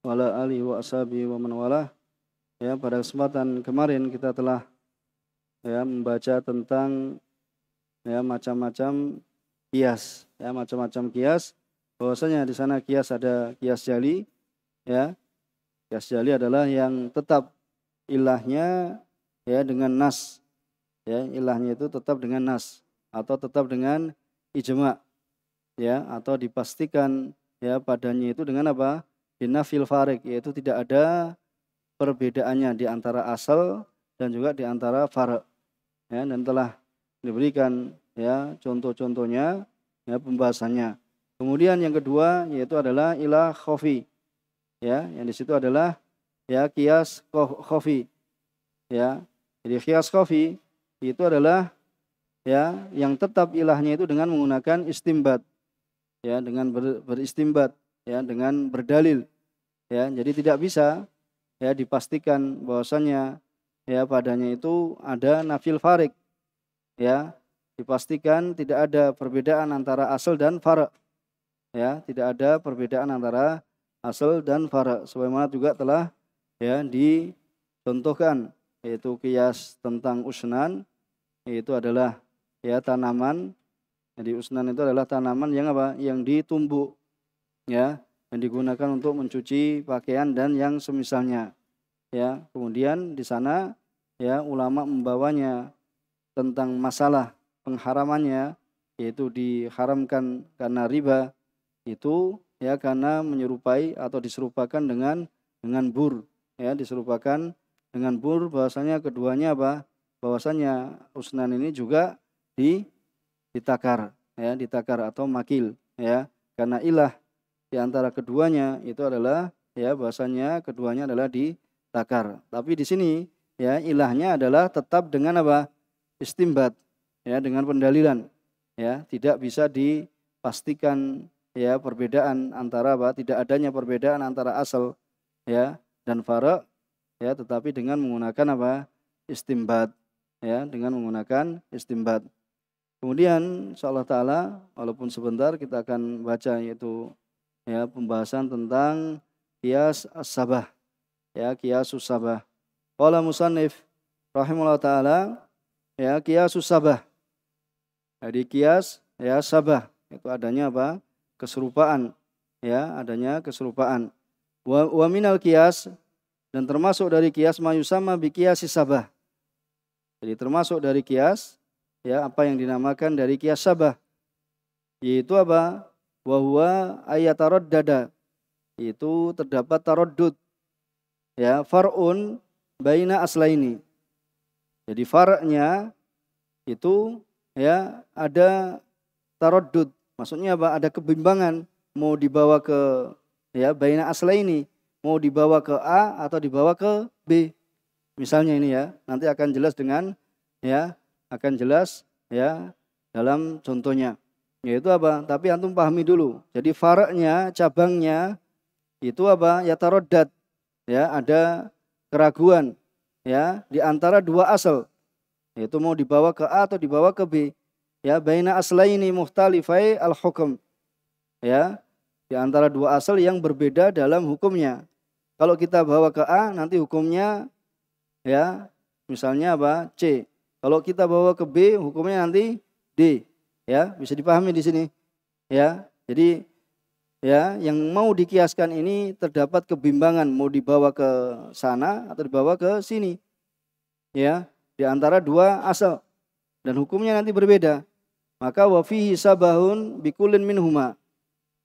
Wala ala alihi wa ashabi wa man walah. Ya, pada kesempatan kemarin kita telah ya membaca tentang ya macam-macam kias, ya macam-macam kias. Bahwasanya di sana kias ada kias jali, ya. Kias jali adalah yang tetap ilahnya ya dengan nas. Ya, ilahnya itu tetap dengan nas atau tetap dengan ijma. Ya, atau dipastikan ya padanya itu dengan apa? fil farik yaitu tidak ada perbedaannya di antara asal dan juga di antara farak ya dan telah diberikan ya contoh-contohnya ya pembahasannya kemudian yang kedua yaitu adalah ilah khofi ya yang di situ adalah ya kias khofi ya jadi kias khofi itu adalah ya yang tetap ilahnya itu dengan menggunakan istimbat ya dengan ber, beristimbat ya dengan berdalil ya jadi tidak bisa ya dipastikan bahwasannya ya padanya itu ada nafil farik ya dipastikan tidak ada perbedaan antara asal dan fara ya tidak ada perbedaan antara asal dan fara sebagaimana juga telah ya dicontohkan yaitu kias tentang usnan yaitu adalah ya tanaman jadi usnan itu adalah tanaman yang apa yang ditumbuk ya yang digunakan untuk mencuci pakaian dan yang semisalnya ya kemudian di sana ya ulama membawanya tentang masalah pengharamannya yaitu diharamkan karena riba itu ya karena menyerupai atau diserupakan dengan dengan bur ya diserupakan dengan bur bahwasanya keduanya apa bahwasanya usnan ini juga di ditakar ya ditakar atau makil ya karena ilah di antara keduanya itu adalah ya bahasanya keduanya adalah ditakar. Tapi di sini ya ilahnya adalah tetap dengan apa? istimbat ya dengan pendalilan ya tidak bisa dipastikan ya perbedaan antara apa tidak adanya perbedaan antara asal ya dan fara ya tetapi dengan menggunakan apa istimbat ya dengan menggunakan istimbat kemudian insyaallah taala walaupun sebentar kita akan baca yaitu ya pembahasan tentang kias asabah, sabah ya kias sabah qala musannif rahimahullah taala ya kias sabah jadi kias ya sabah itu adanya apa keserupaan ya adanya keserupaan wa, wa minal kias dan termasuk dari kias mayusama bi kiasi sabah jadi termasuk dari kias ya apa yang dinamakan dari kias sabah yaitu apa bahwa ayat tarot dada. Itu terdapat tarot dut Ya, far'un baina ini Jadi faraknya itu ya ada tarot dut Maksudnya apa? Ada kebimbangan mau dibawa ke ya baina ini mau dibawa ke A atau dibawa ke B. Misalnya ini ya, nanti akan jelas dengan ya akan jelas ya dalam contohnya. Ya itu apa? Tapi antum pahami dulu. Jadi faraknya, cabangnya itu apa? Ya tarodat. Ya, ada keraguan ya di antara dua asal. Itu mau dibawa ke A atau dibawa ke B. Ya, baina aslaini muhtalifai al hukum. Ya, di antara dua asal yang berbeda dalam hukumnya. Kalau kita bawa ke A nanti hukumnya ya misalnya apa? C. Kalau kita bawa ke B hukumnya nanti D. Ya, bisa dipahami di sini. Ya, jadi ya yang mau dikiaskan ini terdapat kebimbangan mau dibawa ke sana atau dibawa ke sini. Ya, di antara dua asal dan hukumnya nanti berbeda. Maka wafihi sabahun bikulin minhuma.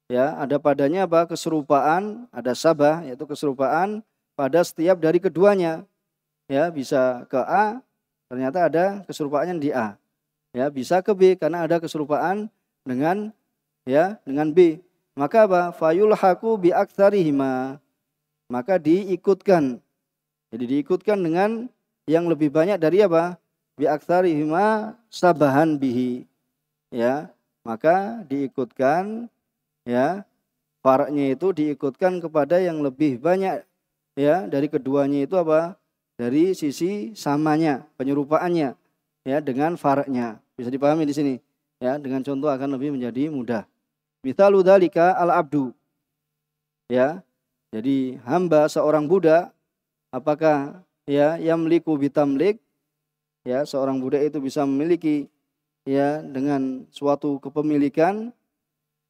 Ya, ada padanya apa? Keserupaan, ada sabah yaitu keserupaan pada setiap dari keduanya. Ya, bisa ke A, ternyata ada keserupaannya di A ya bisa ke B karena ada keserupaan dengan ya dengan B. Maka apa? Fayul haku bi aktsarihima. Maka diikutkan. Jadi diikutkan dengan yang lebih banyak dari apa? Bi aktsarihima sabahan bihi. Ya, maka diikutkan ya faraknya itu diikutkan kepada yang lebih banyak ya dari keduanya itu apa? Dari sisi samanya, penyerupaannya ya dengan faraknya. Bisa dipahami di sini. Ya, dengan contoh akan lebih menjadi mudah. misal al-abdu. Ya. Jadi hamba seorang budak apakah ya yang miliku bitamlik ya seorang budak itu bisa memiliki ya dengan suatu kepemilikan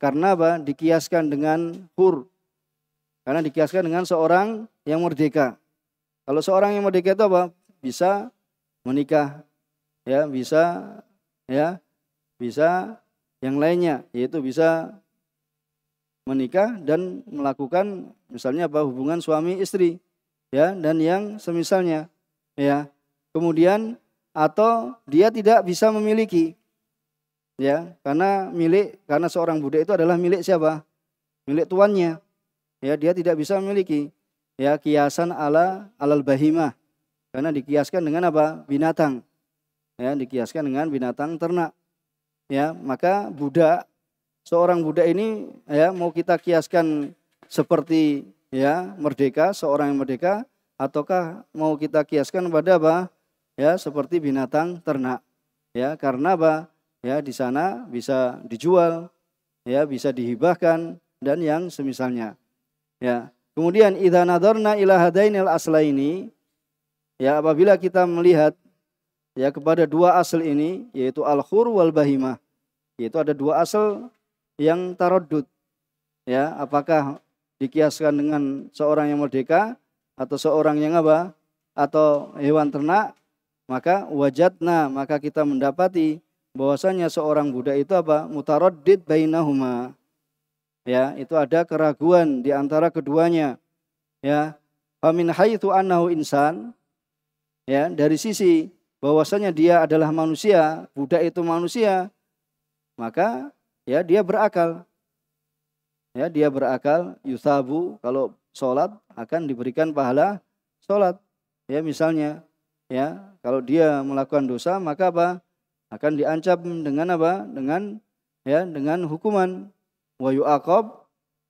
karena apa dikiaskan dengan hur karena dikiaskan dengan seorang yang merdeka kalau seorang yang merdeka itu apa bisa menikah ya bisa ya bisa yang lainnya yaitu bisa menikah dan melakukan misalnya apa hubungan suami istri ya dan yang semisalnya ya kemudian atau dia tidak bisa memiliki ya karena milik karena seorang budak itu adalah milik siapa milik tuannya ya dia tidak bisa memiliki ya kiasan ala alal bahimah karena dikiaskan dengan apa binatang ya dikiaskan dengan binatang ternak ya maka budak seorang budak ini ya mau kita kiaskan seperti ya merdeka seorang yang merdeka ataukah mau kita kiaskan pada apa ya seperti binatang ternak ya karena apa ya di sana bisa dijual ya bisa dihibahkan dan yang semisalnya ya kemudian idza nadarna ila hadainil ya apabila kita melihat ya kepada dua asal ini yaitu al-khur wal bahimah. Yaitu ada dua asal yang tarodut Ya, apakah dikiaskan dengan seorang yang merdeka atau seorang yang apa? atau hewan ternak, maka wajatna, maka kita mendapati bahwasanya seorang budak itu apa? mutaraddid bainahuma. Ya, itu ada keraguan di antara keduanya. Ya, famin haitsu annahu insan. Ya, dari sisi bahwasanya dia adalah manusia, budak itu manusia, maka ya dia berakal. Ya, dia berakal, yusabu kalau sholat akan diberikan pahala sholat. Ya, misalnya ya, kalau dia melakukan dosa maka apa? akan diancam dengan apa? dengan ya, dengan hukuman wa yu'aqab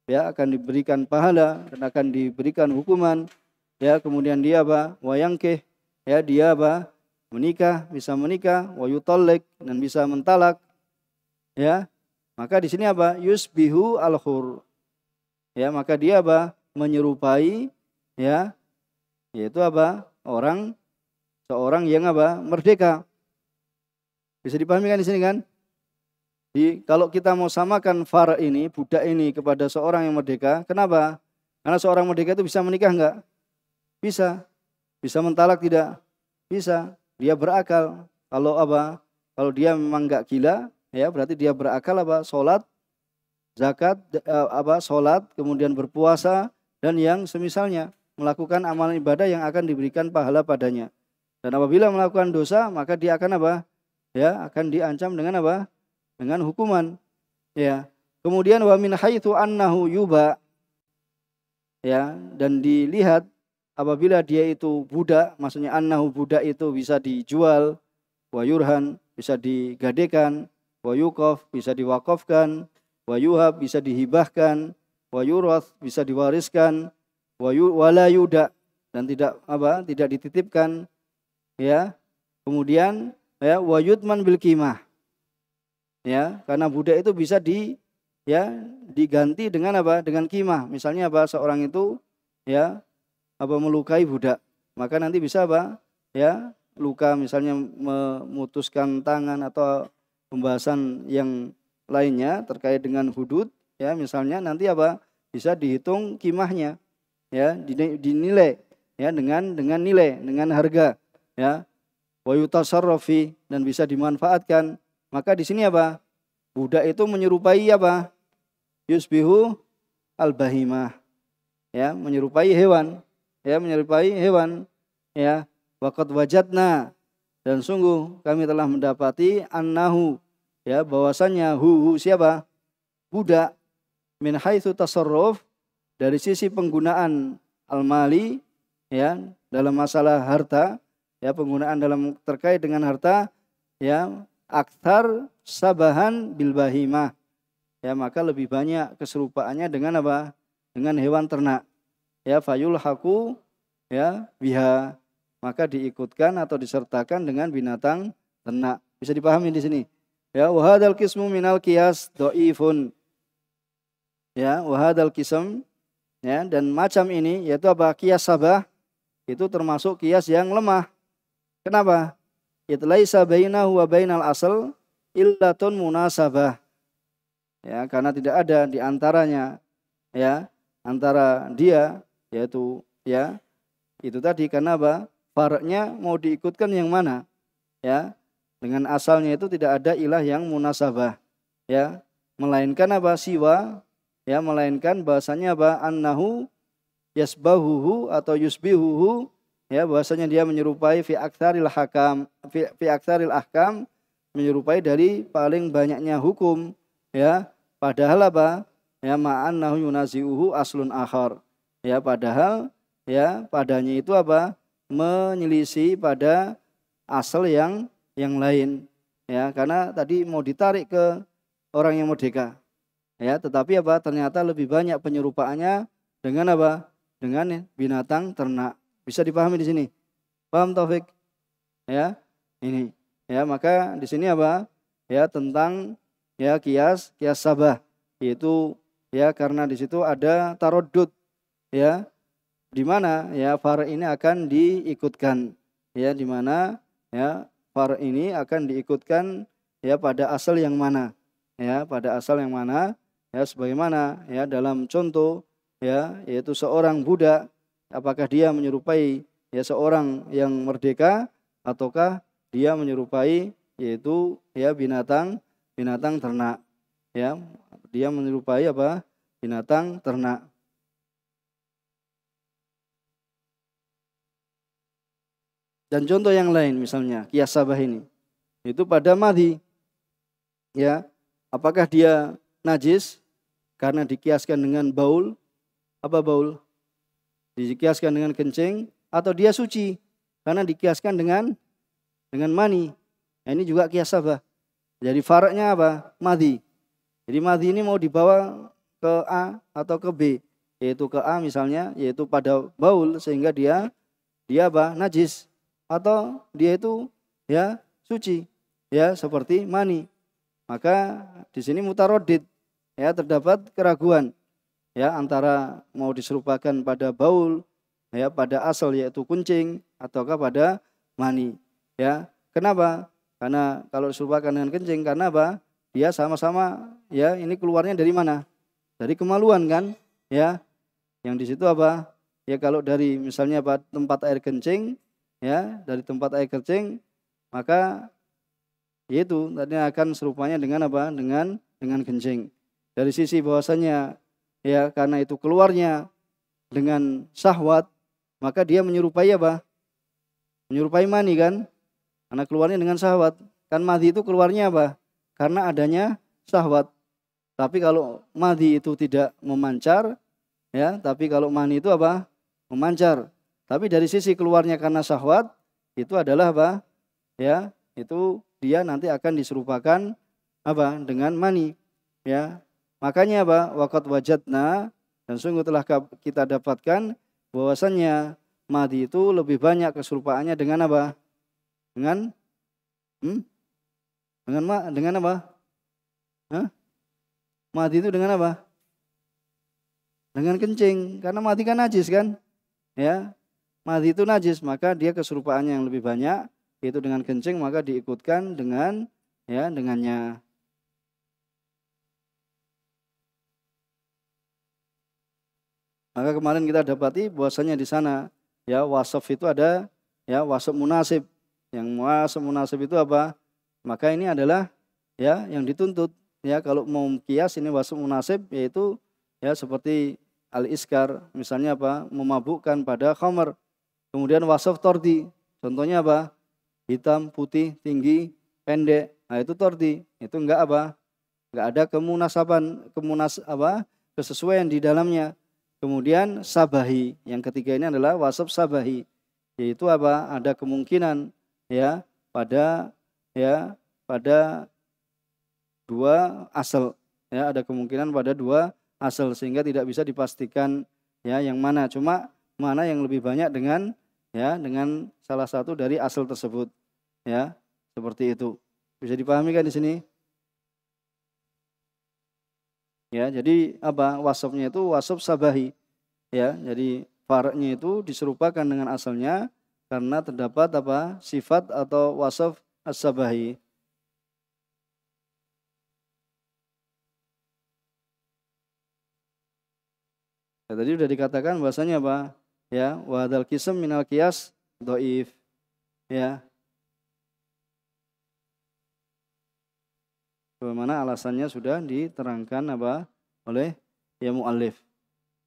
ya akan diberikan pahala dan akan diberikan hukuman ya kemudian dia apa? wayangkeh ya dia apa? menikah, bisa menikah, wa yutallik dan bisa mentalak. Ya. Maka di sini apa? Yusbihu al-hur. Ya, maka dia apa? menyerupai ya yaitu apa? orang seorang yang apa? merdeka. Bisa dipahami kan di sini kan? Di, kalau kita mau samakan far ini, budak ini kepada seorang yang merdeka, kenapa? Karena seorang merdeka itu bisa menikah enggak? Bisa. Bisa mentalak tidak? Bisa dia berakal. Kalau apa? Kalau dia memang nggak gila, ya berarti dia berakal apa? Sholat, zakat, eh, apa? Sholat, kemudian berpuasa dan yang semisalnya melakukan amalan ibadah yang akan diberikan pahala padanya. Dan apabila melakukan dosa, maka dia akan apa? Ya, akan diancam dengan apa? Dengan hukuman. Ya. Kemudian wa min haitsu annahu yuba. Ya, dan dilihat apabila dia itu budak, maksudnya annahu budak itu bisa dijual, wayurhan bisa digadekan, wayukof bisa diwakofkan, wayuhab bisa dihibahkan, wayurath bisa diwariskan, wayu walayuda dan tidak apa tidak dititipkan ya kemudian ya wayudman bil kimah ya karena budak itu bisa di ya diganti dengan apa dengan kimah misalnya apa seorang itu ya apa melukai budak, maka nanti bisa apa? Ya, luka misalnya memutuskan tangan atau pembahasan yang lainnya terkait dengan hudud ya misalnya nanti apa bisa dihitung kimahnya ya dinilai ya dengan dengan nilai dengan harga ya wayutasarrafi dan bisa dimanfaatkan maka di sini apa budak itu menyerupai apa yusbihu al ya menyerupai hewan ya menyerupai hewan ya wakat wajatna dan sungguh kami telah mendapati annahu ya bahwasanya hu, hu siapa budak min haitsu tasarruf dari sisi penggunaan al-mali ya dalam masalah harta ya penggunaan dalam terkait dengan harta ya aktar sabahan bil bahimah ya maka lebih banyak keserupaannya dengan apa dengan hewan ternak ya fayul haku ya biha maka diikutkan atau disertakan dengan binatang ternak. Bisa dipahami di sini. Ya wahadal kismu minal kias doifun. Ya wahadal kism ya dan macam ini yaitu apa kias sabah itu termasuk kias yang lemah. Kenapa? Itlaisa bainahu huwa bainal asal illatun munasabah. Ya, karena tidak ada di antaranya ya antara dia yaitu ya itu tadi karena apa faraknya mau diikutkan yang mana ya dengan asalnya itu tidak ada ilah yang munasabah ya melainkan apa siwa ya melainkan bahasanya apa annahu yasbahuhu atau yusbihuhu ya bahasanya dia menyerupai fi aktsaril hakam fi, fi aktsaril ahkam menyerupai dari paling banyaknya hukum ya padahal apa ya ma'annahu yunazi'uhu aslun akhar Ya, padahal ya padanya itu apa? menyelisi pada asal yang yang lain. Ya, karena tadi mau ditarik ke orang yang merdeka. Ya, tetapi apa? ternyata lebih banyak penyerupaannya dengan apa? dengan binatang ternak. Bisa dipahami di sini. Paham Taufik? Ya, ini. Ya, maka di sini apa? Ya, tentang ya kias, kias sabah yaitu ya karena di situ ada tarodut ya di mana ya far ini akan diikutkan ya di mana ya far ini akan diikutkan ya pada asal yang mana ya pada asal yang mana ya sebagaimana ya dalam contoh ya yaitu seorang budak apakah dia menyerupai ya seorang yang merdeka ataukah dia menyerupai yaitu ya binatang binatang ternak ya dia menyerupai apa binatang ternak Dan contoh yang lain misalnya kiasabah ini itu pada madhi. Ya, apakah dia najis karena dikiaskan dengan baul? Apa baul? Dikiaskan dengan kencing atau dia suci karena dikiaskan dengan dengan mani. Nah, ini juga kiasabah. Jadi faraknya apa? Madhi. Jadi madhi ini mau dibawa ke A atau ke B, yaitu ke A misalnya, yaitu pada baul sehingga dia dia apa? Najis atau dia itu ya suci ya seperti mani. Maka di sini mutarodit ya terdapat keraguan ya antara mau diserupakan pada baul ya pada asal yaitu kuncing ataukah pada mani ya. Kenapa? Karena kalau diserupakan dengan kencing karena apa? Dia sama-sama ya ini keluarnya dari mana? Dari kemaluan kan ya. Yang di situ apa? Ya kalau dari misalnya tempat air kencing ya dari tempat air kencing maka yaitu tadi akan serupanya dengan apa dengan dengan kencing dari sisi bahwasanya ya karena itu keluarnya dengan syahwat maka dia menyerupai apa menyerupai mani kan karena keluarnya dengan syahwat kan madhi itu keluarnya apa karena adanya syahwat tapi kalau madhi itu tidak memancar ya tapi kalau mani itu apa memancar tapi dari sisi keluarnya karena syahwat itu adalah apa? Ya, itu dia nanti akan diserupakan apa? Dengan mani. Ya. Makanya apa? Waqat wajadna dan sungguh telah kita dapatkan bahwasannya madi itu lebih banyak keserupaannya dengan apa? Dengan hmm? Dengan ma dengan apa? Hah? Madi itu dengan apa? Dengan kencing karena mati kan najis kan? Ya, madhi itu najis, maka dia keserupaannya yang lebih banyak, yaitu dengan kencing, maka diikutkan dengan ya dengannya. Maka kemarin kita dapati bahwasanya di sana ya wasof itu ada ya wasof munasib. Yang wasof munasib itu apa? Maka ini adalah ya yang dituntut ya kalau mau kias ini wasof munasib yaitu ya seperti al iskar misalnya apa memabukkan pada khamar Kemudian wasof torti, contohnya apa? Hitam, putih, tinggi, pendek. Nah itu torti, itu enggak apa? Enggak ada kemunasaban, kemunas apa? Kesesuaian di dalamnya. Kemudian sabahi, yang ketiga ini adalah wasof sabahi, yaitu apa? Ada kemungkinan ya pada ya pada dua asal ya ada kemungkinan pada dua asal sehingga tidak bisa dipastikan ya yang mana cuma mana yang lebih banyak dengan ya dengan salah satu dari asal tersebut ya seperti itu bisa dipahami kan di sini ya jadi apa wasopnya itu wasop sabahi ya jadi faraknya itu diserupakan dengan asalnya karena terdapat apa sifat atau wasof as-sabahi ya, tadi sudah dikatakan bahasanya apa ya wa kisem minal kias doif, ya bagaimana alasannya sudah diterangkan apa oleh ya mu'alif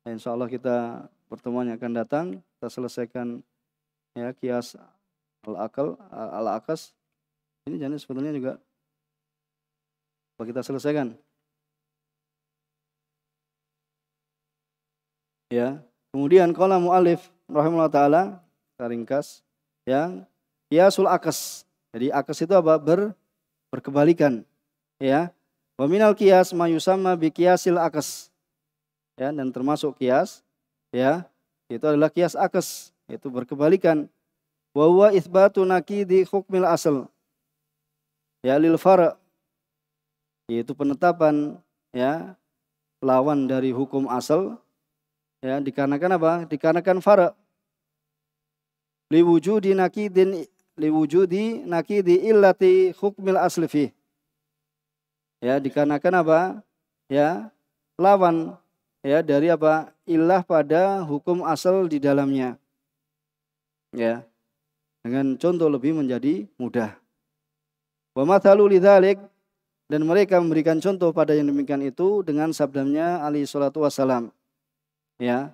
nah, ya, insya Allah kita pertemuan yang akan datang kita selesaikan ya kias al akal al akas ini jadi sebetulnya juga apa kita selesaikan ya Kemudian qala muallif rahimahullah taala ringkas yang qiyasul akas. Jadi akas itu apa? Ber, berkebalikan. Ya. Wa minal qiyas ma yusamma bi qiyasil akas. Ya, dan termasuk kias ya itu adalah kias akas itu berkebalikan wa huwa itsbatu naqidi hukmil asal ya lil far yaitu penetapan ya lawan dari hukum asal Ya, dikarenakan apa? Dikarenakan fara. Liwujudi nakidin liwujudi nakidi illati hukmil aslifi. Ya, dikarenakan apa? Ya, lawan ya dari apa? illah pada hukum asal di dalamnya. Ya. Dengan contoh lebih menjadi mudah. Wa mathalu lidzalik dan mereka memberikan contoh pada yang demikian itu dengan sabdanya Ali Alaihi Wasallam. Ya.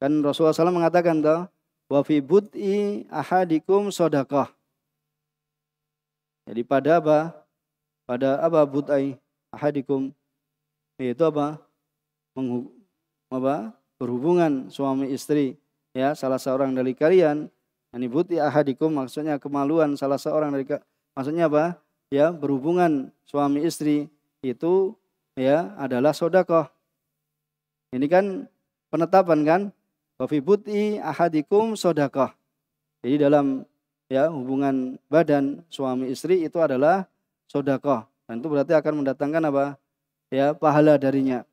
Kan Rasulullah SAW mengatakan toh, wa fi bud'i ahadikum sodakoh. Jadi pada apa? Pada apa bud'ai ahadikum? Yaitu apa? Menghub apa? Berhubungan suami istri. Ya, salah seorang dari kalian. Ini bud'i ahadikum maksudnya kemaluan salah seorang dari maksudnya apa? Ya, berhubungan suami istri itu ya adalah sodakoh. Ini kan penetapan kan? Kofi buti ahadikum sodakoh. Jadi dalam ya hubungan badan suami istri itu adalah sodakoh. Dan itu berarti akan mendatangkan apa? Ya pahala darinya.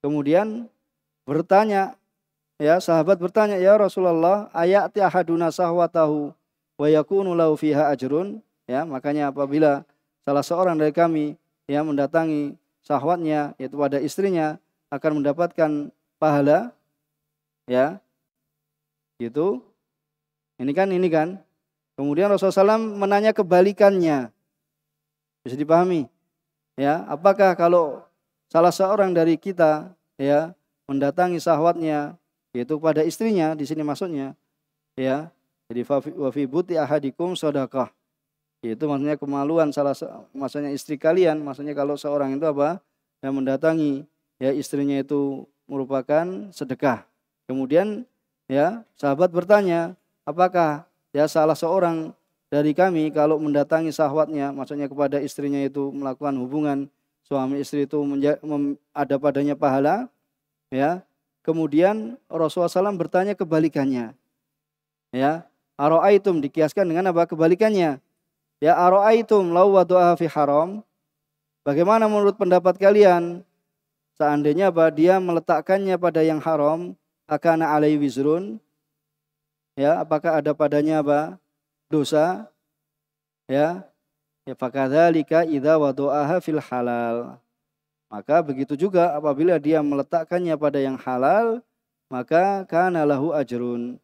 Kemudian bertanya ya sahabat bertanya ya Rasulullah ayati ahaduna sahwatahu wa yakunu lahu fiha ajrun ya makanya apabila salah seorang dari kami yang mendatangi sahwatnya yaitu pada istrinya akan mendapatkan pahala ya gitu ini kan ini kan kemudian Rasulullah SAW menanya kebalikannya bisa dipahami ya apakah kalau salah seorang dari kita ya mendatangi sahwatnya yaitu pada istrinya di sini maksudnya ya jadi wafi buti ahadikum sodakah yaitu maksudnya kemaluan salah maksudnya istri kalian maksudnya kalau seorang itu apa yang mendatangi ya istrinya itu merupakan sedekah. Kemudian ya sahabat bertanya, apakah ya salah seorang dari kami kalau mendatangi sahwatnya, maksudnya kepada istrinya itu melakukan hubungan suami istri itu ada padanya pahala, ya. Kemudian Rasulullah SAW bertanya kebalikannya, ya. Aro'aitum dikiaskan dengan apa kebalikannya? Ya aro'aitum lau fi haram. Bagaimana menurut pendapat kalian Seandainya apa dia meletakkannya pada yang haram, akan alai wizrun. Ya, apakah ada padanya apa? Dosa. Ya. Ya fakadzalika idza wada'aha fil halal. Maka begitu juga apabila dia meletakkannya pada yang halal, maka kana lahu ajrun.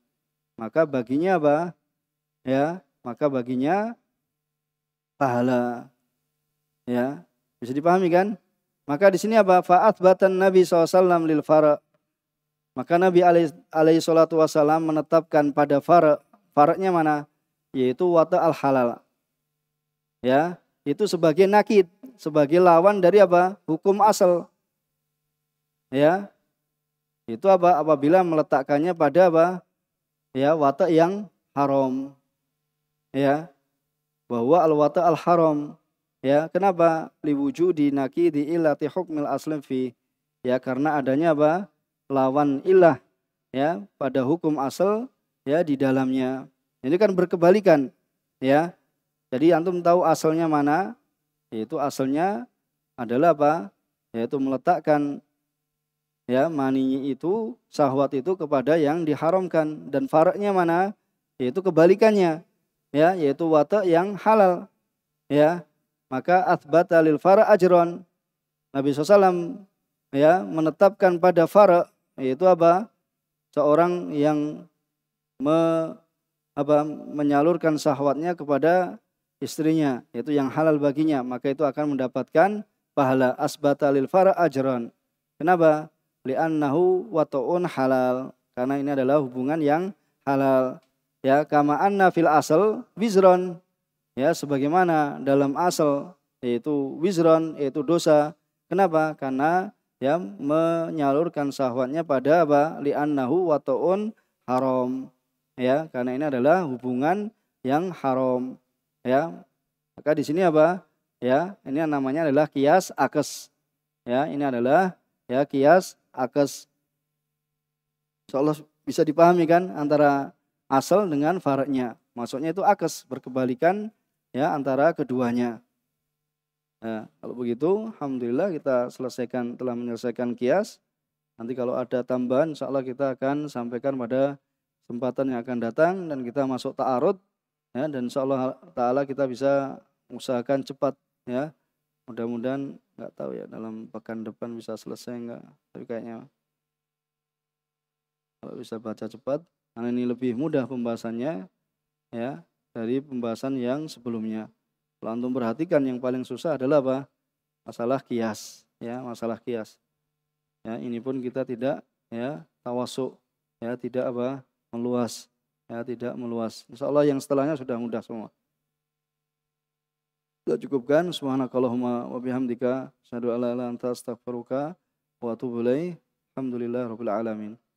Maka baginya apa? Ya, maka baginya pahala. Ya, bisa dipahami kan? Maka di sini apa? faat batan Nabi SAW lil fara. Maka Nabi alaihi salatu wasallam menetapkan pada fara. Faraknya mana? Yaitu wata al halal. Ya, itu sebagai nakid, sebagai lawan dari apa? Hukum asal. Ya. Itu apa? Apabila meletakkannya pada apa? Ya, wata yang haram. Ya. Bahwa al-wata al-haram Ya, kenapa? di nakidi illati hukmil aslim fi. Ya, karena adanya apa? Lawan ilah ya pada hukum asal ya di dalamnya. Ini kan berkebalikan ya. Jadi antum tahu asalnya mana? Yaitu asalnya adalah apa? Yaitu meletakkan ya mani itu sahwat itu kepada yang diharamkan dan faraknya mana? Yaitu kebalikannya ya, yaitu watak yang halal ya maka athbata lil fara ajron. Nabi SAW ya menetapkan pada fara yaitu apa? Seorang yang me, apa, menyalurkan sahwatnya kepada istrinya yaitu yang halal baginya maka itu akan mendapatkan pahala asbata lil fara ajron. Kenapa? nahu wato'un halal. Karena ini adalah hubungan yang halal. Ya, kama anna fil asal wizron. Ya, sebagaimana dalam asal yaitu wizron yaitu dosa. Kenapa? Karena ya menyalurkan syahwatnya pada apa? nahu wato'un haram. Ya, karena ini adalah hubungan yang haram. Ya. Maka di sini apa? Ya, ini namanya adalah kias akes. Ya, ini adalah ya kias akes. Insyaallah bisa dipahami kan antara asal dengan faraknya. Maksudnya itu akes berkebalikan ya antara keduanya. Ya, kalau begitu, alhamdulillah kita selesaikan telah menyelesaikan kias. Nanti kalau ada tambahan, insya Allah kita akan sampaikan pada kesempatan yang akan datang dan kita masuk taarud ya dan insya Allah taala kita bisa usahakan cepat ya mudah-mudahan nggak tahu ya dalam pekan depan bisa selesai nggak tapi kayaknya kalau bisa baca cepat karena ini lebih mudah pembahasannya ya dari pembahasan yang sebelumnya. Kalau antum perhatikan yang paling susah adalah apa? Masalah kias, ya, masalah kias. Ya, ini pun kita tidak ya tawasuk, ya, tidak apa? meluas, ya, tidak meluas. Insya Allah yang setelahnya sudah mudah semua. Kita cukupkan subhanakallahumma wa bihamdika asyhadu la ilaha anta astaghfiruka wa atubu ilaik. Alhamdulillah rabbil alamin.